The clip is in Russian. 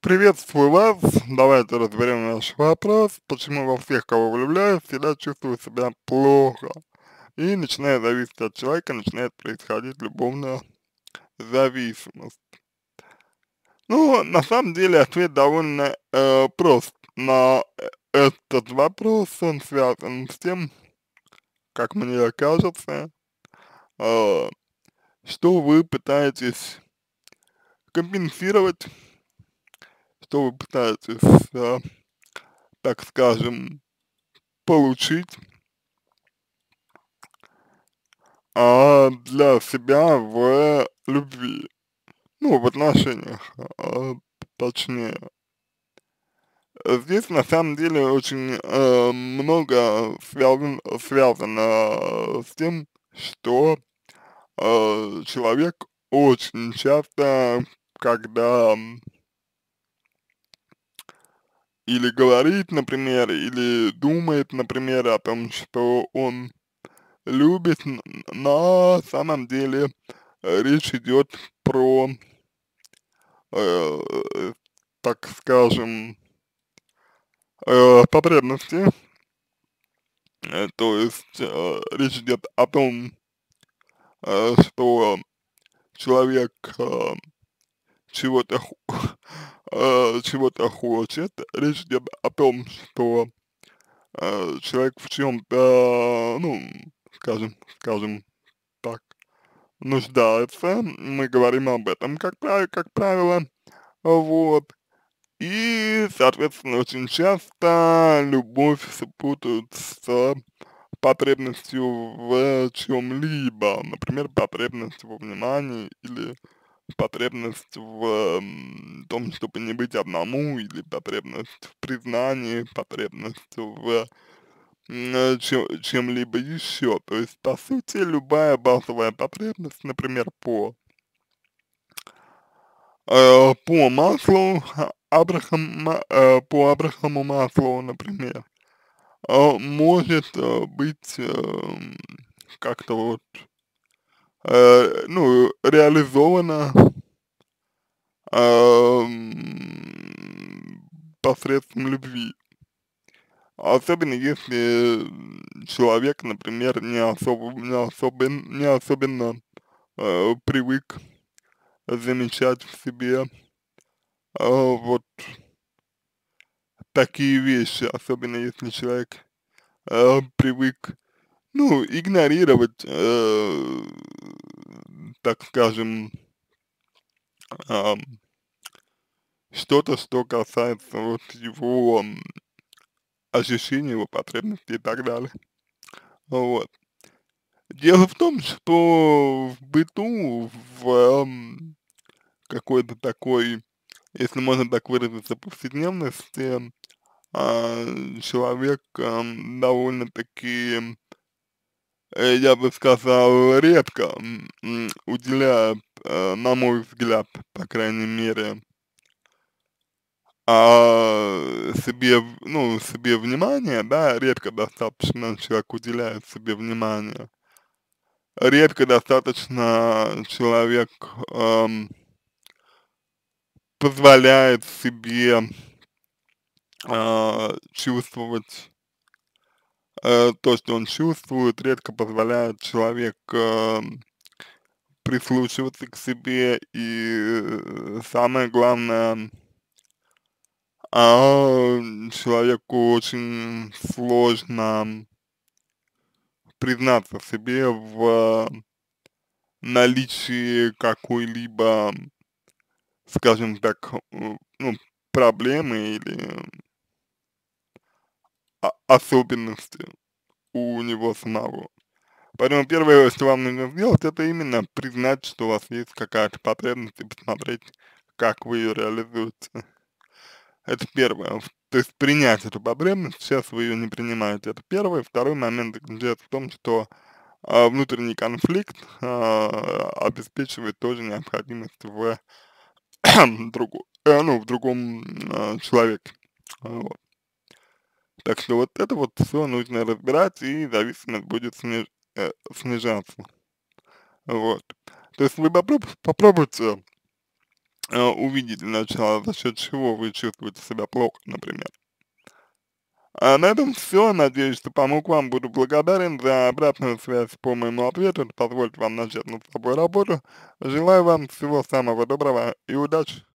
Приветствую вас. Давайте разберем наш вопрос, почему во всех, кого влюбляют, всегда чувствую себя плохо. И начиная зависеть от человека, начинает происходить любовная зависимость. Ну, на самом деле ответ довольно э, прост на э, этот вопрос. Он связан с тем, как мне кажется, э, что вы пытаетесь компенсировать что вы пытаетесь, э, а, так скажем, получить э, для себя в любви, ну, в отношениях, э, точнее. Здесь на самом деле очень э, много связан, связано с тем, что э, человек очень часто, когда или говорит, например, или думает, например, о том, что он любит, на самом деле э, речь идет про, э, так скажем, э, потребности, э, то есть э, речь идет о том, э, что человек э, чего-то э, чего-то хочет. Речь идет о том, что э, человек в чем-то, ну, скажем, скажем так, нуждается. Мы говорим об этом, как, прав как правило. Вот. И, соответственно, очень часто любовь путают с потребностью в э, чем-либо, например, потребность во внимании или потребность в э, том, чтобы не быть одному, или потребность в признании, потребность в э, чем-либо еще. То есть, по сути, любая базовая потребность, например, по э, по маслу, а, Абрахам, э, по Абрахаму маслу, например, э, может э, быть э, как-то вот э, ну, реализована э, посредством любви. Особенно если человек, например, не особо, не особенно, не особенно э, привык замечать в себе э, вот такие вещи, особенно если человек э, привык, ну, игнорировать э, так скажем, э, что-то, что касается вот его ощущения, его потребностей и так далее. Вот. Дело в том, что в быту, в эм, какой-то такой, если можно так выразиться, повседневности, э, человек э, довольно-таки Э, я бы сказал, редко уделяет, э, на мой взгляд, по крайней мере, а себе, ну, себе внимание, да, редко достаточно человек уделяет себе внимание. Редко достаточно человек эм, позволяет себе э, чувствовать Э, то, что он чувствует, редко позволяет человек э, прислушиваться к себе и самое главное, а человеку очень сложно признаться себе в наличии какой-либо, скажем так, ну, проблемы или особенности у него самого. Поэтому первое, что вам нужно сделать, это именно признать, что у вас есть какая-то потребность и посмотреть, как вы ее реализуете. Это первое. То есть принять эту потребность, сейчас вы ее не принимаете, это первое. Второй момент заключается в том, что а, внутренний конфликт а, обеспечивает тоже необходимость в, другу, э, ну, в другом а, человеке. Вот. Так что вот это вот все нужно разбирать и зависимость будет сни э, снижаться. Вот. То есть вы попроб попробуйте э, увидеть начало, за счет чего вы чувствуете себя плохо, например. А на этом все. Надеюсь, что помог вам. Буду благодарен за обратную связь по моему ответу. Это вам начать над собой работу. Желаю вам всего самого доброго и удачи.